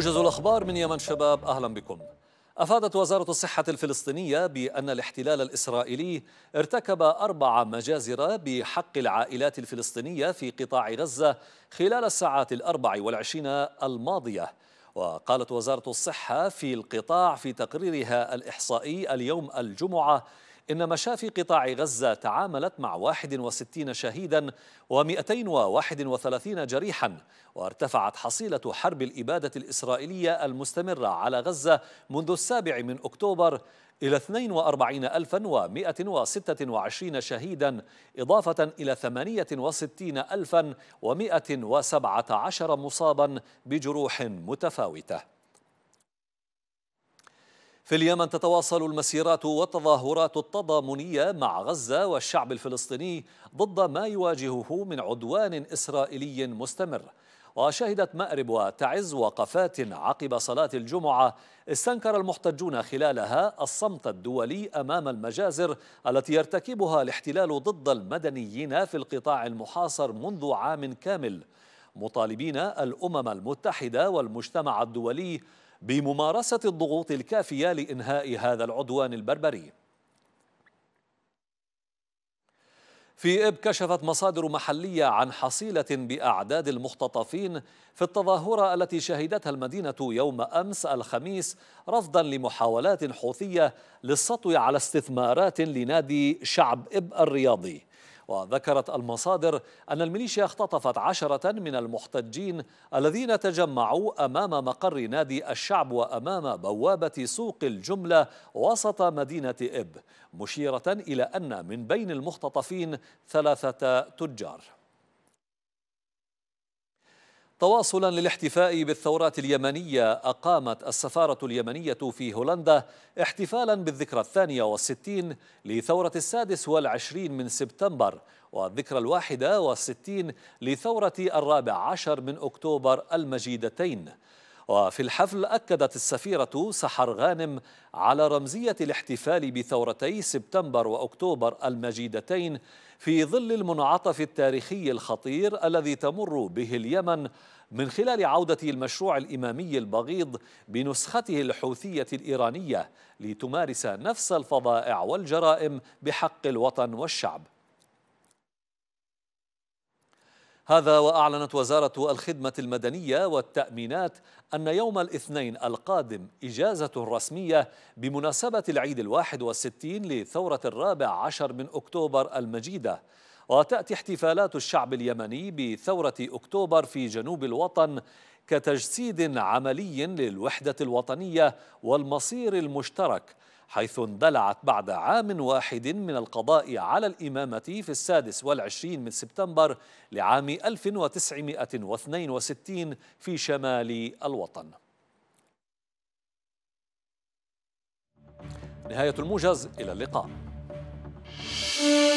موجز الأخبار من يمن شباب أهلا بكم أفادت وزارة الصحة الفلسطينية بأن الاحتلال الإسرائيلي ارتكب أربع مجازر بحق العائلات الفلسطينية في قطاع غزة خلال الساعات الأربع والعشرين الماضية وقالت وزارة الصحة في القطاع في تقريرها الإحصائي اليوم الجمعة إن مشافي قطاع غزة تعاملت مع 61 شهيدا و231 جريحا وارتفعت حصيلة حرب الإبادة الإسرائيلية المستمرة على غزة منذ السابع من أكتوبر إلى 42126 شهيدا إضافة إلى 68117 مصابا بجروح متفاوتة في اليمن تتواصل المسيرات والتظاهرات التضامنية مع غزة والشعب الفلسطيني ضد ما يواجهه من عدوان إسرائيلي مستمر وشهدت مأرب وتعز وقفات عقب صلاة الجمعة استنكر المحتجون خلالها الصمت الدولي أمام المجازر التي يرتكبها الاحتلال ضد المدنيين في القطاع المحاصر منذ عام كامل مطالبين الأمم المتحدة والمجتمع الدولي بممارسة الضغوط الكافية لإنهاء هذا العدوان البربري في إب كشفت مصادر محلية عن حصيلة بأعداد المختطفين في التظاهرة التي شهدتها المدينة يوم أمس الخميس رفضا لمحاولات حوثية للسطو على استثمارات لنادي شعب إب الرياضي وذكرت المصادر أن الميليشيا اختطفت عشرة من المحتجين الذين تجمعوا أمام مقر نادي الشعب وأمام بوابة سوق الجملة وسط مدينة إب مشيرة إلى أن من بين المختطفين ثلاثة تجار تواصلا للاحتفاء بالثورات اليمنية أقامت السفارة اليمنية في هولندا احتفالا بالذكرى الثانية والستين لثورة السادس والعشرين من سبتمبر والذكرى الواحدة والستين لثورة الرابع عشر من أكتوبر المجيدتين وفي الحفل أكدت السفيرة سحر غانم على رمزية الاحتفال بثورتي سبتمبر وأكتوبر المجيدتين في ظل المنعطف التاريخي الخطير الذي تمر به اليمن من خلال عودة المشروع الإمامي البغيض بنسخته الحوثية الإيرانية لتمارس نفس الفظائع والجرائم بحق الوطن والشعب هذا وأعلنت وزارة الخدمة المدنية والتأمينات أن يوم الاثنين القادم إجازة رسمية بمناسبة العيد الواحد والستين لثورة الرابع عشر من أكتوبر المجيدة وتأتي احتفالات الشعب اليمني بثورة أكتوبر في جنوب الوطن كتجسيد عملي للوحدة الوطنية والمصير المشترك حيث اندلعت بعد عام واحد من القضاء على الإمامة في السادس والعشرين من سبتمبر لعام 1962 في شمال الوطن نهاية الموجز إلى اللقاء